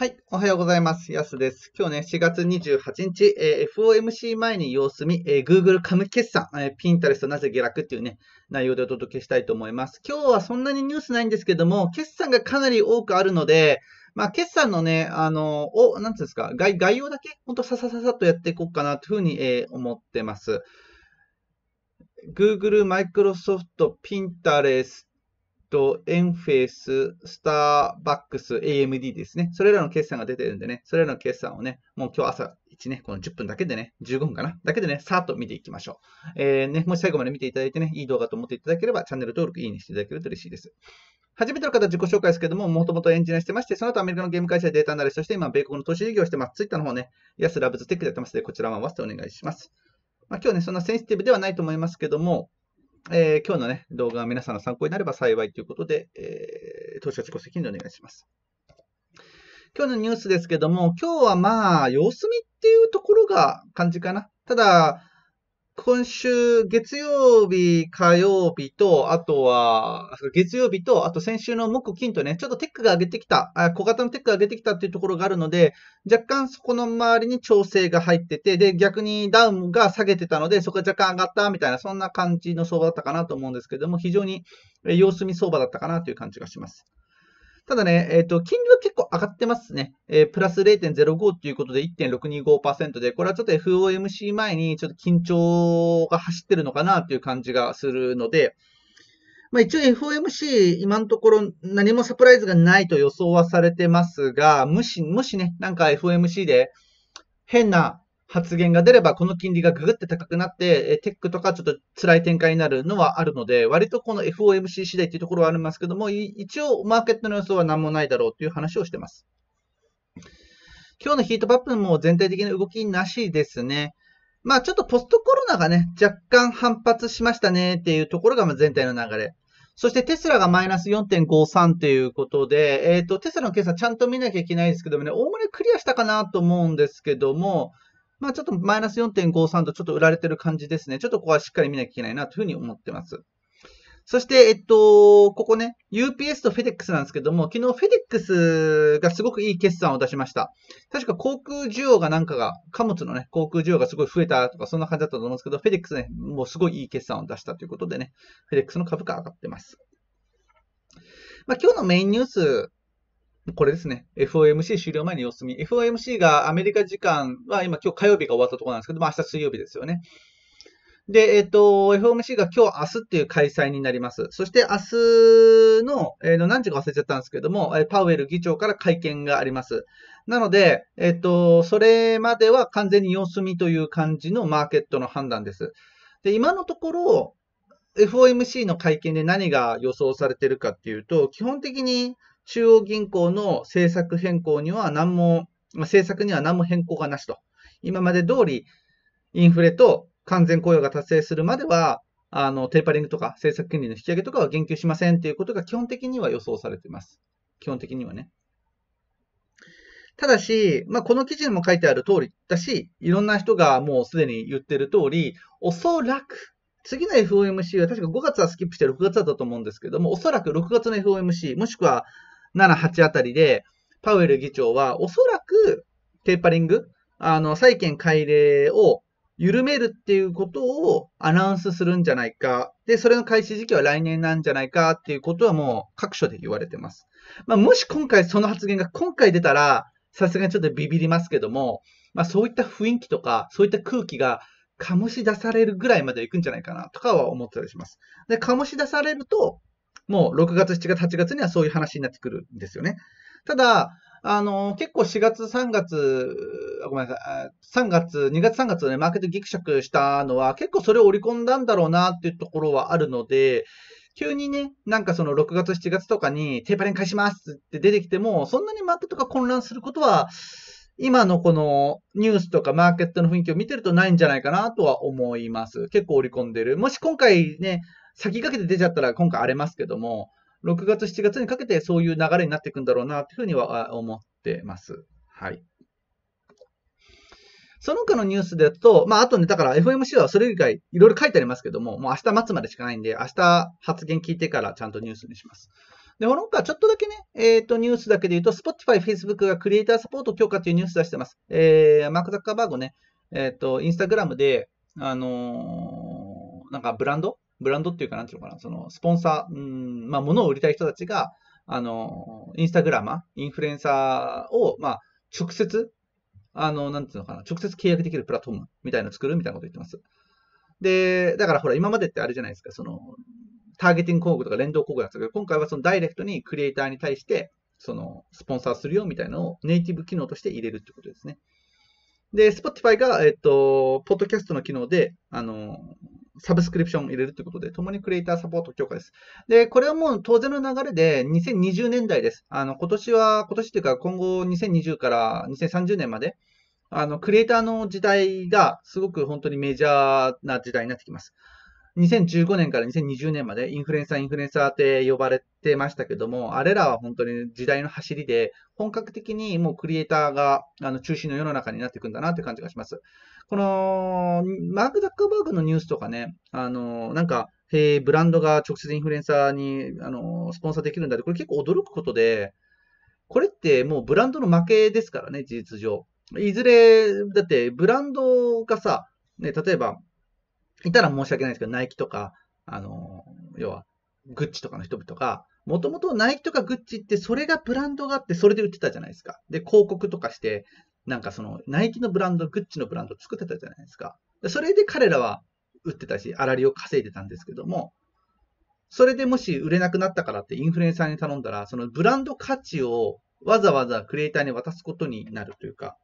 はい。おはようございます。やすです。今日ね、4月28日、えー、FOMC 前に様子見、えー、Google 株決算、えー、Pinterest なぜ下落っていうね、内容でお届けしたいと思います。今日はそんなにニュースないんですけども、決算がかなり多くあるので、まあ、決算のね、あの、お、なんていうんですか、概概要だけ、ほんとささささっとやっていこうかなというふうに、えー、思ってます。Google、Microsoft、Pinterest、と、エンフェイス、スターバックス、AMD ですね。それらの決算が出てるんでね、それらの決算をね、もう今日朝1ね、この10分だけでね、15分かな、だけでね、さーっと見ていきましょう。えー、ね、もし最後まで見ていただいてね、いい動画と思っていただければ、チャンネル登録、いいねしていただけると嬉しいです。初めての方、自己紹介ですけども、もともとエンジニアしてまして、その後アメリカのゲーム会社でデータアナリストして、今、米国の投資事業をしてます。ツイッターの方ね、安ラブズテックでやってますので、こちらも合わせてお願いします。まあ、今日ね、そんなセンシティブではないと思いますけども、えー、今日の、ね、動画が皆さんの参考になれば幸いということで、えー、投資家自己責任でお願いします。今日のニュースですけども、今日はまあ、様子見っていうところが感じかな。ただ、今週月曜日、火曜日と、あとは、月曜日と、あと先週の木、金とね、ちょっとテックが上げてきた、小型のテックが上げてきたっていうところがあるので、若干そこの周りに調整が入ってて、で、逆にダウンが下げてたので、そこが若干上がったみたいな、そんな感じの相場だったかなと思うんですけども、非常に様子見相場だったかなという感じがします。ただね、えっ、ー、と、金利は結構上がってますね。えー、プラス0.05ということで1.625%で、これはちょっと FOMC 前にちょっと緊張が走ってるのかなという感じがするので、まあ、一応 FOMC 今のところ何もサプライズがないと予想はされてますが、もし、もしね、なんか FOMC で変な発言が出れば、この金利がググって高くなって、テックとかちょっと辛い展開になるのはあるので、割とこの FOMC 次第っていうところはありますけども、一応マーケットの予想は何もないだろうという話をしてます。今日のヒートパップも全体的な動きなしですね。まあちょっとポストコロナがね、若干反発しましたねっていうところが全体の流れ。そしてテスラがマイナス4.53ということで、えっ、ー、と、テスラの計算ちゃんと見なきゃいけないですけどもね、おおむねクリアしたかなと思うんですけども、まあ、ちょっとマイナス4.53とちょっと売られてる感じですね。ちょっとここはしっかり見なきゃいけないなというふうに思ってます。そして、えっと、ここね、UPS と FedEx なんですけども、昨日 FedEx がすごくいい決算を出しました。確か航空需要がなんかが、貨物のね、航空需要がすごい増えたとか、そんな感じだったと思うんですけど、FedEx ね、もうすごいいい決算を出したということでね、FedEx の株価上がってます。まあ、今日のメインニュースこれですね。FOMC 終了前に様子見。FOMC がアメリカ時間は今今日火曜日が終わったところなんですけど、まあ明日水曜日ですよね。で、えっと、FOMC が今日、明日っていう開催になります。そして明日の、えー、の何時か忘れちゃったんですけども、えパウエル議長から会見があります。なので、えっと、それまでは完全に様子見という感じのマーケットの判断です。で、今のところ、FOMC の会見で何が予想されてるかっていうと、基本的に中央銀行の政策変更には何も、政策には何も変更がなしと。今まで通りインフレと完全雇用が達成するまでは、あの、テーパリングとか政策金利の引き上げとかは言及しませんということが基本的には予想されています。基本的にはね。ただし、まあ、この記事にも書いてある通りだし、いろんな人がもうすでに言ってる通り、おそらく、次の FOMC は確か5月はスキップして6月だったと思うんですけども、おそらく6月の FOMC、もしくは7、8あたりで、パウエル議長はおそらくテーパリング、あの、債権改例を緩めるっていうことをアナウンスするんじゃないか。で、それの開始時期は来年なんじゃないかっていうことはもう各所で言われてます。まあ、もし今回その発言が今回出たら、さすがにちょっとビビりますけども、まあ、そういった雰囲気とか、そういった空気が醸し出されるぐらいまでいくんじゃないかなとかは思ったりします。で、醸し出されると、もう6月、7月、8月にはそういう話になってくるんですよね。ただ、あの、結構4月、3月、ごめんなさい、3月、2月、3月で、ね、マーケットギクシャクしたのは、結構それを織り込んだんだろうなっていうところはあるので、急にね、なんかその6月、7月とかにテーパリング返しますって出てきても、そんなにマーケットが混乱することは、今のこのニュースとかマーケットの雰囲気を見てるとないんじゃないかなとは思います。結構織り込んでる。もし今回ね、先駆けて出ちゃったら今回荒れますけども、6月、7月にかけてそういう流れになっていくんだろうなというふうには思ってます。はい。その他のニュースだと、まあ、あとね、だから FMC はそれ以外、いろいろ書いてありますけども、もう明日待つまでしかないんで、明日発言聞いてからちゃんとニュースにします。で、この他、ちょっとだけね、えっ、ー、と、ニュースだけで言うと、Spotify、Facebook がクリエイターサポート強化というニュース出してます。えー、マーク・ザッカーバーグね、えっ、ー、と、インスタグラムで、あのー、なんかブランドブランドっていうか、なんていうのかな、その、スポンサー、うん、まあ、物を売りたい人たちが、あの、インスタグラマー、インフルエンサーを、まあ、直接、あの、なんていうのかな、直接契約できるプラットフォームみたいのを作るみたいなこと言ってます。で、だからほら、今までってあれじゃないですか、その、ターゲティング広告とか連動広告だったけど、今回はそのダイレクトにクリエイターに対して、その、スポンサーするよみたいなのをネイティブ機能として入れるってことですね。で、Spotify が、えっと、ポッドキャストの機能で、あの、サブスクリプションを入れるということで、共にクリエイターサポート強化です。で、これはもう当然の流れで、2020年代です。あの、今年は、今年というか、今後2020から2030年まで、あの、クリエイターの時代がすごく本当にメジャーな時代になってきます。2015年から2020年までインフルエンサー、インフルエンサーって呼ばれてましたけども、あれらは本当に時代の走りで、本格的にもうクリエイターがあの中心の世の中になっていくんだなって感じがします。この、マーク・ザックバーグのニュースとかね、あの、なんか、へブランドが直接インフルエンサーに、あの、スポンサーできるんだって、これ結構驚くことで、これってもうブランドの負けですからね、事実上。いずれ、だってブランドがさ、ね、例えば、いたら申し訳ないですけど、ナイキとか、あの、要は、グッチとかの人々が、もともとナイキとかグッチって、それがブランドがあって、それで売ってたじゃないですか。で、広告とかして、なんかその、ナイキのブランド、グッチのブランド作ってたじゃないですか。それで彼らは売ってたし、粗利を稼いでたんですけども、それでもし売れなくなったからってインフルエンサーに頼んだら、そのブランド価値をわざわざクリエイターに渡すことになるというか、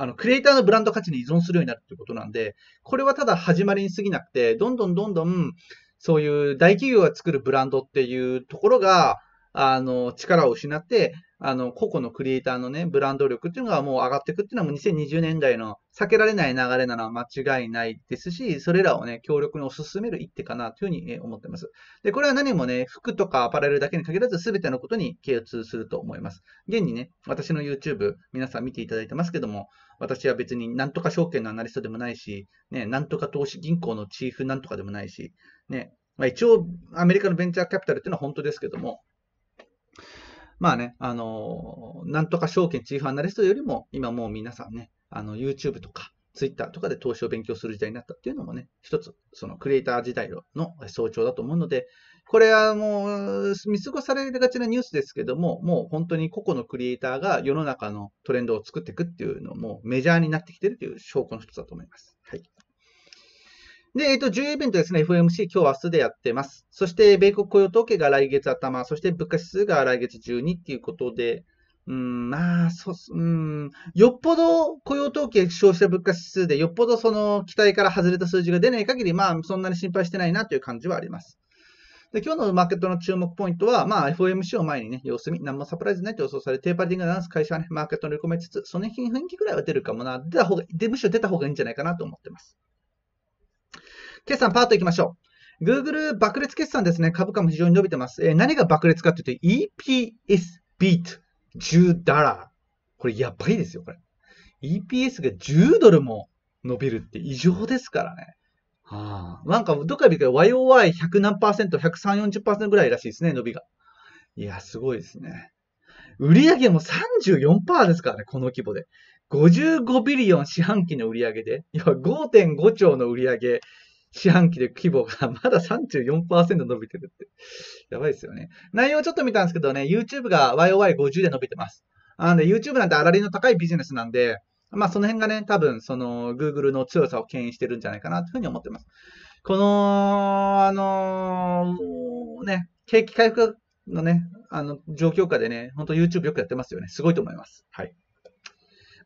あの、クリエイターのブランド価値に依存するようになるってことなんで、これはただ始まりに過ぎなくて、どんどんどんどん、そういう大企業が作るブランドっていうところが、あの、力を失って、あの、個々のクリエイターのね、ブランド力っていうのがもう上がっていくっていうのはもう2020年代の避けられない流れなのは間違いないですし、それらをね、強力に推し進める一手かなというふうに思ってます。で、これは何もね、服とかアパレルだけに限らず全てのことに共通すると思います。現にね、私の YouTube 皆さん見ていただいてますけども、私は別に何とか証券のアナリストでもないし、ね、なんとか投資銀行のチーフなんとかでもないし、ね、まあ、一応アメリカのベンチャーキャピタルっていうのは本当ですけども、まあね、あのなんとか証券チーフアナリストよりも、今もう皆さんね、あの、YouTube とか、Twitter とかで投資を勉強する時代になったっていうのもね、一つ、そのクリエイター時代の象徴だと思うので、これはもう、見過ごされがちなニュースですけども、もう本当に個々のクリエイターが世の中のトレンドを作っていくっていうのもメジャーになってきてるという証拠の一つだと思います。はい。で、えっ、ー、と、10イベントですね、FOMC、今日明日でやってます。そして、米国雇用統計が来月頭、そして物価指数が来月12っていうことで、うん、まあ、そう、うん、よっぽど雇用統計、消費者物価指数で、よっぽどその期待から外れた数字が出ない限り、まあ、そんなに心配してないなという感じはあります。で、今日のマーケットの注目ポイントは、まあ、FOMC を前にね、様子見、何もサプライズないと予想され、テーパリングが出す会社はね、マーケットに乗り込めつつ、その日に雰囲気ぐらいは出るかもな、出た方が、でむしろ出た方がいいんじゃないかなと思ってます。決算パーッといきましょう。Google 爆裂決算ですね。株価も非常に伸びてます。えー、何が爆裂かというと、EPS ビート10ダラー。これやばいですよ、これ。EPS が10ドルも伸びるって異常ですからね。はあ、なんか、どっか見たら YOY100 何パーセント、103、40%ぐらいらしいですね、伸びが。いや、すごいですね。売上も34%ですからね、この規模で。55ビリオン四半期の売上で、要は5.5兆の売上四半期で規模が まだ34%伸びてるって。やばいですよね。内容ちょっと見たんですけどね、YouTube が YOY50 で伸びてます。あの、ね、YouTube なんて粗利の高いビジネスなんで、まあその辺がね、多分その Google の強さを牽引してるんじゃないかなというふうに思ってます。この、あのー、ね、景気回復のね、あの、状況下でね、本当 YouTube よくやってますよね。すごいと思います。はい。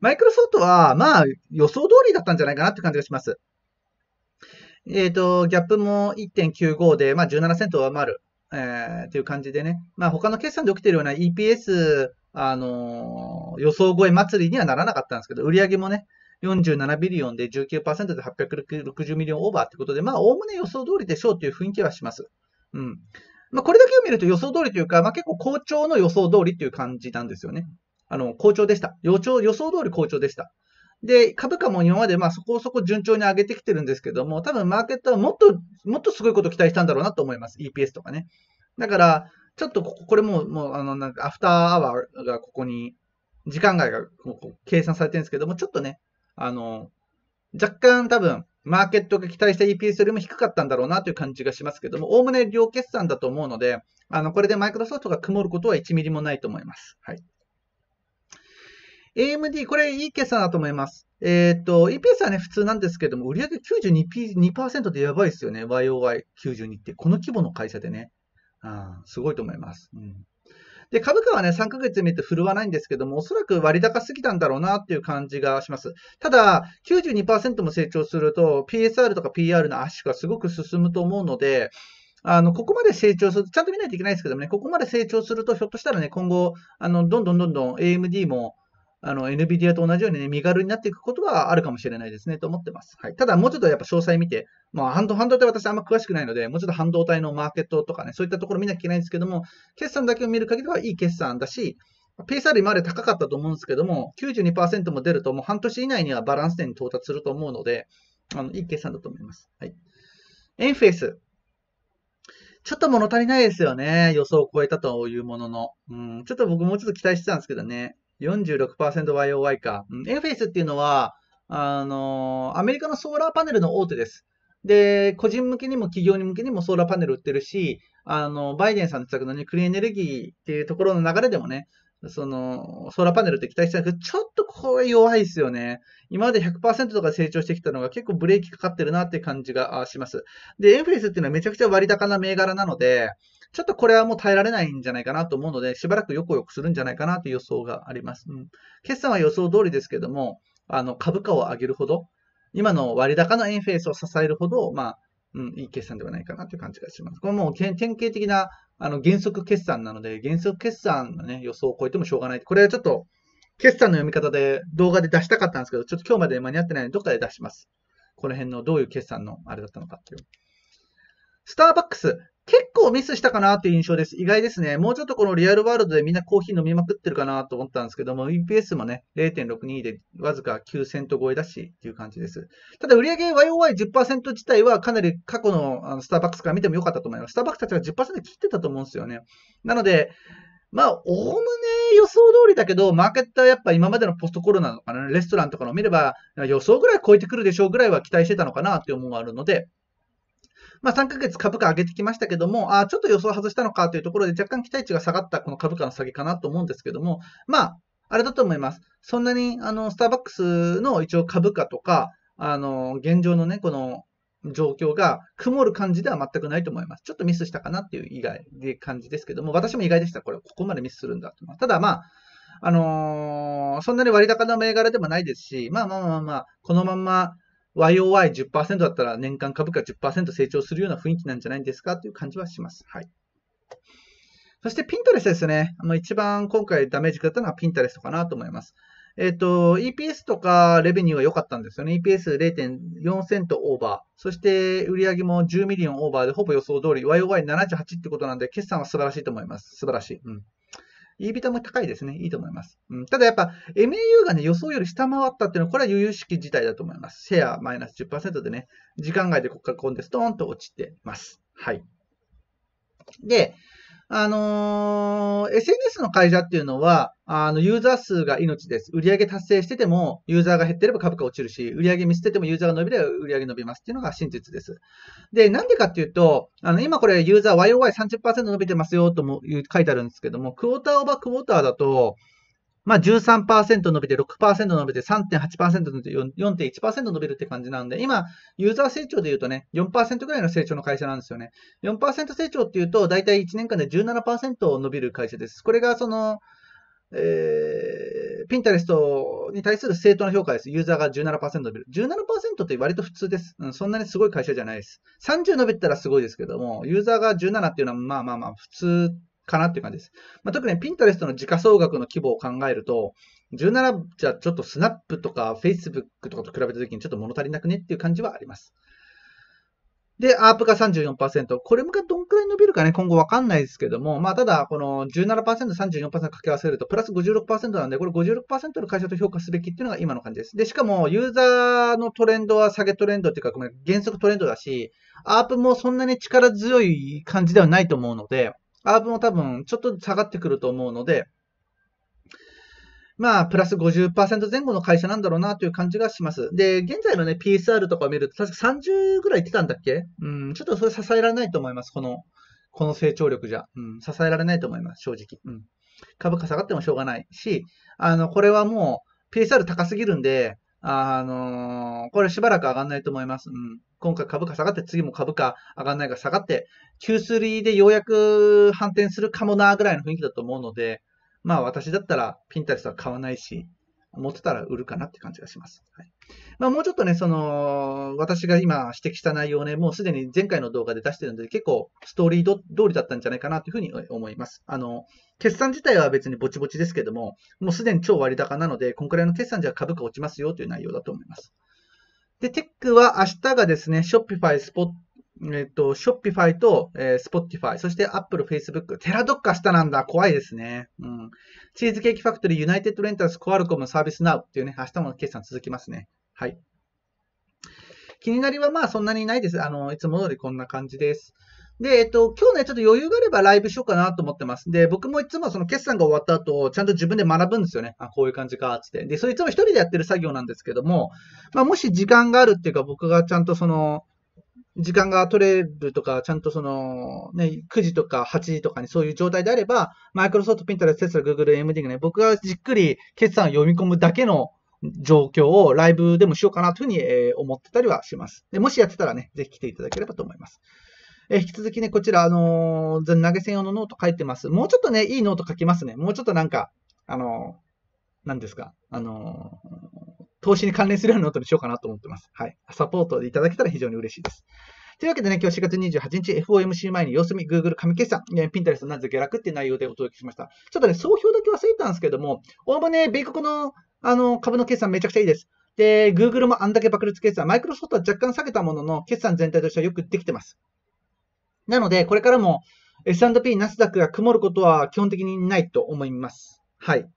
マイクロソフトは、まあ、予想通りだったんじゃないかなって感じがします。えっ、ー、と、ギャップも1.95で、まあ、17セント上回る、えー、という感じでね、まあ、他の決算で起きてるような EPS、あのー、予想超え祭りにはならなかったんですけど、売上もね、47ビリオンで19%で860ミリオンオーバーということで、まあ、おおむね予想通りでしょうという雰囲気はします。うん。まあ、これだけを見ると予想通りというか、まあ、結構好調の予想通りという感じなんですよね。あの、好調でした。予想通り好調でした。で、株価も今までまあそこそこ順調に上げてきてるんですけども、多分マーケットはもっと、もっとすごいことを期待したんだろうなと思います。EPS とかね。だから、ちょっとこれももうあの、なんかアフターアワーがここに、時間外がこう計算されてるんですけども、ちょっとね、あの、若干多分、マーケットが期待した EPS よりも低かったんだろうなという感じがしますけども、おおむね両決算だと思うので、あの、これでマイクロソフトが曇ることは1ミリもないと思います。はい。AMD、これいい決算だと思います。えー、っと、EPS はね、普通なんですけども、売上 92%, ってやばいですよね。YOY92 って。この規模の会社でね。あすごいと思います。うんで、株価はね、3ヶ月見って振るわないんですけども、おそらく割高すぎたんだろうなっていう感じがします。ただ、92%も成長すると、PSR とか PR の圧縮がすごく進むと思うので、あの、ここまで成長する、ちゃんと見ないといけないですけどもね、ここまで成長すると、ひょっとしたらね、今後、あの、どんどんどんどん AMD も、あの、NVIDIA と同じようにね、身軽になっていくことはあるかもしれないですね、と思ってます。はい。ただ、もうちょっとやっぱ詳細見て、まあ、半導体私あんま詳しくないので、もうちょっと半導体のマーケットとかね、そういったところ見なきゃいけないんですけども、決算だけを見る限りはいい決算だし、ペースアリまで高かったと思うんですけども、92%も出るともう半年以内にはバランス点に到達すると思うので、あの、いい決算だと思います。はい。エンフェイス。ちょっと物足りないですよね。予想を超えたというものの。うん、ちょっと僕もうちょっと期待してたんですけどね。46% y o いか。うん、エンフェイスっていうのは、あのアメリカのソーラーパネルの大手です。で、個人向けにも企業向けにもソーラーパネル売ってるし、あの、バイデンさんの言ったたのに、クリーンエネルギーっていうところの流れでもね、その、ソーラーパネルって期待したんですけど、ちょっとこれ弱いですよね。今まで100%とか成長してきたのが結構ブレーキかかってるなって感じがします。で、エンフェイスっていうのはめちゃくちゃ割高な銘柄なので、ちょっとこれはもう耐えられないんじゃないかなと思うので、しばらくよくよくするんじゃないかなという予想があります。うん。決算は予想通りですけども、あの、株価を上げるほど、今の割高のエンフェイスを支えるほど、まあ、うん、いい決算ではないかなという感じがします。これもう典型的なあの原則決算なので、原則決算の、ね、予想を超えてもしょうがない。これはちょっと決算の読み方で動画で出したかったんですけど、ちょっと今日まで間に合ってないので、どっかで出します。この辺のどういう決算のあれだったのかっていう。スターバックス、結構ミスしたかなという印象です。意外ですね。もうちょっとこのリアルワールドでみんなコーヒー飲みまくってるかなと思ったんですけども、EPS もね、0.62でわずか9セント超えだしっていう感じです。ただ売上 YOY10% 自体はかなり過去のスターバックスから見ても良かったと思います。スターバックスたちは10%切ってたと思うんですよね。なので、まあ、おおむね予想通りだけど、マーケットはやっぱ今までのポストコロナのかな、レストランとかの見れば、予想ぐらい超えてくるでしょうぐらいは期待してたのかなって思うがあるので、まあ、3ヶ月株価上げてきましたけども、あちょっと予想外したのかというところで若干期待値が下がったこの株価の下げかなと思うんですけども、まあ、あれだと思います。そんなに、あの、スターバックスの一応株価とか、あの、現状のね、この状況が曇る感じでは全くないと思います。ちょっとミスしたかなっていう意外で感じですけども、私も意外でした。これ、ここまでミスするんだと。ただまあ、あのー、そんなに割高な銘柄でもないですし、まあまあまあまあ、このまま YOY10% だったら年間株価10%成長するような雰囲気なんじゃないんですかという感じはします。はい。そして、ピンタレスですね。あの一番今回ダメージ食ったのはピンタレスかなと思います。えっ、ー、と、EPS とかレベニューは良かったんですよね。EPS0.4 セントオーバー。そして、売上も10ミリオンオーバーでほぼ予想通り、YOY78 ってことなんで、決算は素晴らしいと思います。素晴らしい。うん。いい人も高いですね。いいと思います。うん、ただやっぱ MAU がね、予想より下回ったっていうのは、これは由々しき事態だと思います。シェアマイナス10%でね、時間外でここからんでストーンと落ちてます。はい。で、あのー、SNS の会社っていうのは、あの、ユーザー数が命です。売上達成してても、ユーザーが減ってれば株価落ちるし、売上見捨ててもユーザーが伸びれば売上伸びますっていうのが真実です。で、なんでかっていうと、あの、今これユーザー YOY30% 伸びてますよとも書いてあるんですけども、クォーターオーバークォーターだと、まあ13%伸びて、6%伸びて、3.8%伸びて、4.1%伸びるって感じなんで、今、ユーザー成長で言うとね、4%ぐらいの成長の会社なんですよね。4%成長っていうと、だいたい1年間で17%伸びる会社です。これがその、えー、ピンタレストに対する正当な評価です。ユーザーが17%伸びる。17%って割と普通です、うん。そんなにすごい会社じゃないです。30伸びたらすごいですけども、ユーザーが17っていうのはまあまあまあ普通かなっていう感じです。まあ、特にピンタレストの時価総額の規模を考えると、17じゃちょっとスナップとか Facebook とかと比べた時にちょっと物足りなくねっていう感じはあります。で、アープが34%。これがどんくらい伸びるかね、今後わかんないですけども、まあ、ただ、この17%、34%掛け合わせると、プラス56%なんで、これ56%の会社と評価すべきっていうのが今の感じです。で、しかも、ユーザーのトレンドは下げトレンドっていうか、ごめん、減速トレンドだし、アープもそんなに力強い感じではないと思うので、アープも多分、ちょっと下がってくると思うので、まあ、プラス50%前後の会社なんだろうなという感じがします。で、現在のね、PSR とかを見ると、確か30ぐらい行ってたんだっけうん、ちょっとそれ支えられないと思います。この、この成長力じゃ。うん、支えられないと思います、正直。うん。株価下がってもしょうがないし、あの、これはもう、PSR 高すぎるんで、あのー、これしばらく上がんないと思います。うん。今回株価下がって、次も株価上がんないら下がって、Q3 でようやく反転するかもな、ぐらいの雰囲気だと思うので、まあ私だったらピンタレストは買わないし、持ってたら売るかなって感じがします。はい。まあもうちょっとね、その、私が今指摘した内容ね、もうすでに前回の動画で出してるので、結構ストーリーど通りだったんじゃないかなというふうに思います。あの、決算自体は別にぼちぼちですけども、もうすでに超割高なので、こんくらいの決算じゃ株価落ちますよという内容だと思います。で、テックは明日がですね、Shopify、スポッえっと、ショッピファイと、えー、s p ティファイ、そしてアップル、フェイスブック、テラドッカ下なんだ、怖いですね。うん。チーズケーキファクトリー、ユナイテッドレンタルス、コアルコム、サービスナウっていうね、明日も決算続きますね。はい。気になりはまあそんなにないです。あの、いつも通りこんな感じです。で、えっと、今日ね、ちょっと余裕があればライブしようかなと思ってます。で、僕もいつもその決算が終わった後、ちゃんと自分で学ぶんですよね。あ、こういう感じか、つって。で、それいつも一人でやってる作業なんですけども、まあ、もし時間があるっていうか、僕がちゃんとその、時間が取れるとか、ちゃんとその、ね、9時とか8時とかにそういう状態であれば、マイクロソフト、ピンタレス、テスラ、グーグル、MD がね、僕がじっくり決算を読み込むだけの状況をライブでもしようかなというふうに、え思ってたりはします。でもしやってたらね、ぜひ来ていただければと思います。え引き続きね、こちら、あのー、投げ専用のノート書いてます。もうちょっとね、いいノート書きますね。もうちょっとなんか、あのー、何ですか、あのー投資に関連するようなノートにしようかなと思ってます。はい。サポートでいただけたら非常に嬉しいです。というわけでね、今日4月28日、FOMC 前に様子見、Google 紙決算、ピンタレストなぜ下落っていう内容でお届けしました。ちょっとね、総評だけ忘れたんですけども、おおむね、米国のあの株の決算めちゃくちゃいいです。で、Google もあんだけ爆裂決算、マイクロソフトは若干下げたものの、決算全体としてはよくできてます。なので、これからも S&P、ナスダックが曇ることは基本的にないと思います。はい。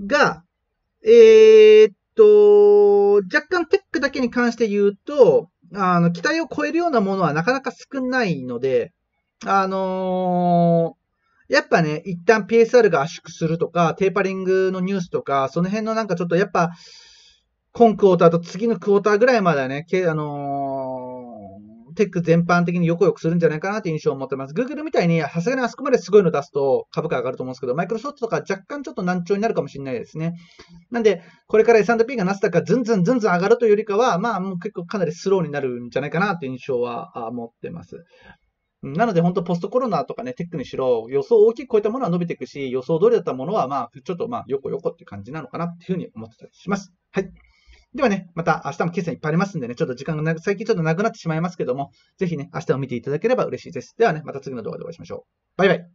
が、えー、っと、若干テックだけに関して言うと、あの、期待を超えるようなものはなかなか少ないので、あのー、やっぱね、一旦 PSR が圧縮するとか、テーパリングのニュースとか、その辺のなんかちょっとやっぱ、今クォーターと次のクォーターぐらいまではね、あのーテック全般的によくよくするんじゃないかなという印象を持ってます。Google みたいに、さすがにあそこまですごいの出すと株価上がると思うんですけど、マイクロソフトとか若干ちょっと難聴になるかもしれないですね。なんで、これから S&P がなすダックがずんずんずんずん上がるというよりかは、まあ、もう結構かなりスローになるんじゃないかなという印象は持ってます。なので、本当、ポストコロナとかね、テックにしろ、予想大きく超えたものは伸びていくし、予想通りだったものは、まあ、ちょっと、まあ、よこよこっていう感じなのかなっていうふうに思ってたりします。はい。ではね、また明日も決算いっぱいありますんでね、ちょっと時間が最近ちょっとなくなってしまいますけども、ぜひね、明日を見ていただければ嬉しいです。ではね、また次の動画でお会いしましょう。バイバイ。